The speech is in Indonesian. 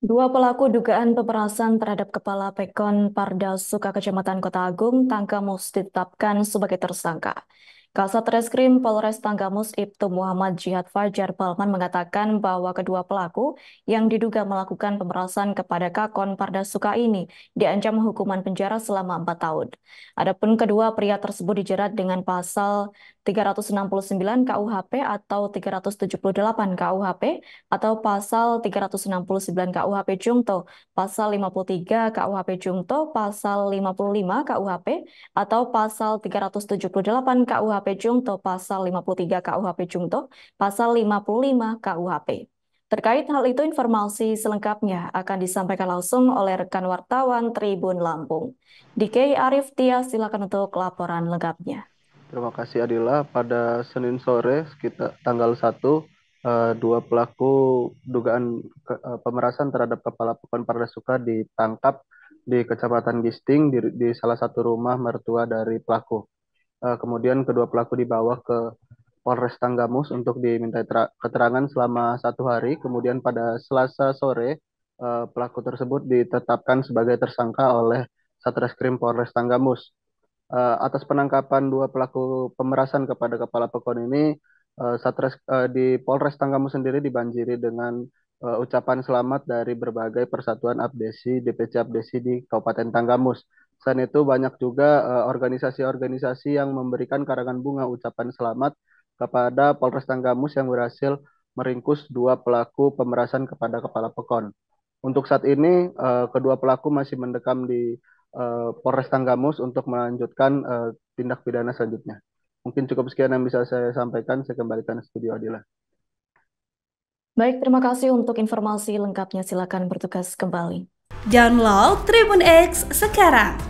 Dua pelaku dugaan pemerasan terhadap Kepala Pekon Parda Suka Kecamatan Kota Agung, Tangkamus ditetapkan sebagai tersangka. Kasat Reskrim Polres Tanggamus Ibtu Muhammad Jihad Fajar Balman mengatakan bahwa kedua pelaku yang diduga melakukan pemerasan kepada Kakon Parda Suka ini diancam hukuman penjara selama 4 tahun. Adapun kedua pria tersebut dijerat dengan pasal 369 KUHP atau 378 KUHP atau pasal 369 KUHP Jungto, pasal 53 KUHP Jungto, pasal 55 KUHP atau pasal 378 KUHP KUHP Jungto, pasal 53 KUHP Jungto, pasal 55 KUHP. Terkait hal itu informasi selengkapnya akan disampaikan langsung oleh rekan wartawan Tribun Lampung. DK Arif Tia silakan untuk laporan lengkapnya. Terima kasih Adila. Pada Senin sore sekitar tanggal 1 eh, dua pelaku dugaan eh, pemerasan terhadap kepala Pukan Suka ditangkap di Kecamatan Gisting di, di salah satu rumah mertua dari pelaku. Uh, kemudian kedua pelaku dibawa ke Polres Tanggamus untuk diminta keterangan selama satu hari. Kemudian pada Selasa sore uh, pelaku tersebut ditetapkan sebagai tersangka oleh Satreskrim Polres Tanggamus. Uh, atas penangkapan dua pelaku pemerasan kepada kepala Pekon ini, uh, Satres uh, di Polres Tanggamus sendiri dibanjiri dengan uh, ucapan selamat dari berbagai persatuan abdesi, DPC abdesi di Kabupaten Tanggamus. Selain itu banyak juga eh, organisasi-organisasi uh, yang memberikan karangan bunga ucapan selamat kepada Polres Tanggamus yang berhasil meringkus dua pelaku pemerasan kepada kepala pekon. Untuk saat ini uh, kedua pelaku masih mendekam di uh, Polres Tanggamus untuk melanjutkan uh, tindak pidana selanjutnya. Mungkin cukup sekian yang bisa saya sampaikan. Saya kembalikan ke studio Adila. Baik, terima kasih untuk informasi lengkapnya. Silakan bertugas kembali. Download Tribun X sekarang